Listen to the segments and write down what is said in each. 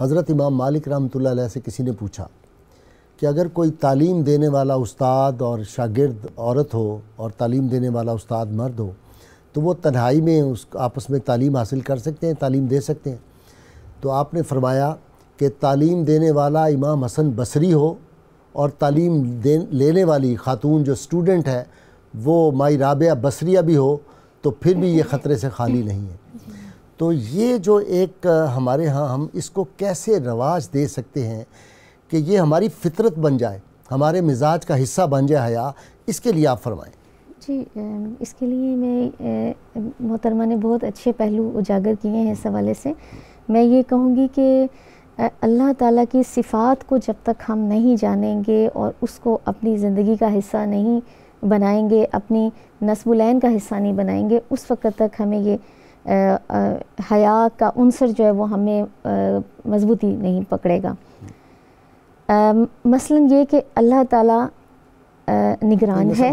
हज़रत इमाम मालिक रहमतुल्लाह से किसी ने पूछा कि अगर कोई तालीम देने वाला उस्ताद और शागिर्द औरत हो और तालीम देने वाला उस्ताद मर्द हो तो वो तन्हाई में उस आपस में तालीम हासिल कर सकते हैं तालीम दे सकते हैं तो आपने फरमाया कि तालीम देने वाला इमाम हसन बसरी हो और तालीम दे लेने वाली खातून जो स्टूडेंट है वो माई राबिया बसरिया भी हो तो फिर भी ये ख़तरे से खाली नहीं है तो ये जो एक हमारे यहाँ हम इसको कैसे रवाज दे सकते हैं कि ये हमारी फितरत बन जाए हमारे मिजाज का हिस्सा बन जाए हया इसके लिए आप फरमाएँ जी इसके लिए मैं मोहतरमा ने बहुत अच्छे पहलू उजागर किए हैं इस हवाले से मैं ये कहूँगी कि अल्लाह ताला की सिफ़ात को जब तक हम नहीं जानेंगे और उसको अपनी ज़िंदगी का हिस्सा नहीं बनाएंगे अपनी नसबुलैन का हिस्सा नहीं बनाएंगे उस वक़्त तक हमें ये हया का अनसर जो है वो हमें मजबूती नहीं पकड़ेगा मसलन ये कि अल्लाह ताला निगरान है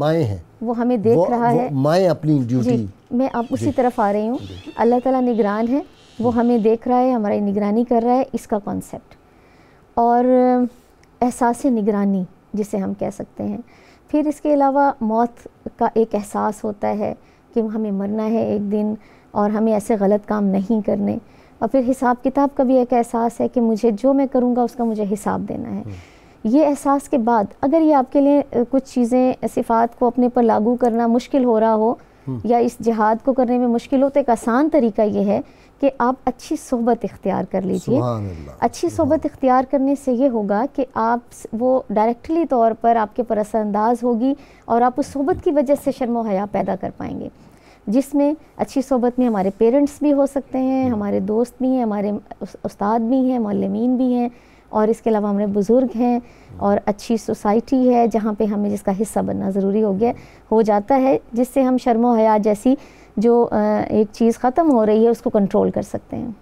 माएँ हैं वो हमें देख वो, रहा वो है माएँ अपनी ड्यूटी मैं आप उसी तरफ आ रही हूँ अल्लाह ताला निगरान है वो हमें देख रहा है हमारी निगरानी कर रहा है इसका कॉन्सेप्ट और एहसास निगरानी जिसे हम कह सकते हैं फिर इसके अलावा मौत का एक एहसास होता है कि हमें मरना है एक दिन और हमें ऐसे गलत काम नहीं करने और फिर हिसाब किताब का भी एक एहसास है कि मुझे जो मैं करूँगा उसका मुझे हिसाब देना है हम्म। ये एहसास के बाद अगर ये आपके लिए कुछ चीज़ें सिफात को अपने पर लागू करना मुश्किल हो रहा हो या इस जिहाद को करने में मुश्किल हो तो एक आसान तरीका यह है कि आप अच्छी सोबत इख्तियार कर लीजिए अच्छी सोबत इख्तियार करने से ये होगा कि आप वो डायरेक्टली तौर पर आपके पर असरअंदाज होगी और आप उस सोबत की वजह से शर्म हया पैदा कर पाएंगे जिसमें अच्छी सोबत में हमारे पेरेंट्स भी हो सकते हैं हम्म। हमारे दोस्त भी हैं हमारे उस्ताद भी हैं मौलमीन भी हैं और इसके अलावा हमारे बुज़ुर्ग हैं और अच्छी सोसाइटी है जहाँ पे हमें जिसका हिस्सा बनना ज़रूरी हो गया हो जाता है जिससे हम शर्म हया जैसी जो एक चीज़ ख़त्म हो रही है उसको कंट्रोल कर सकते हैं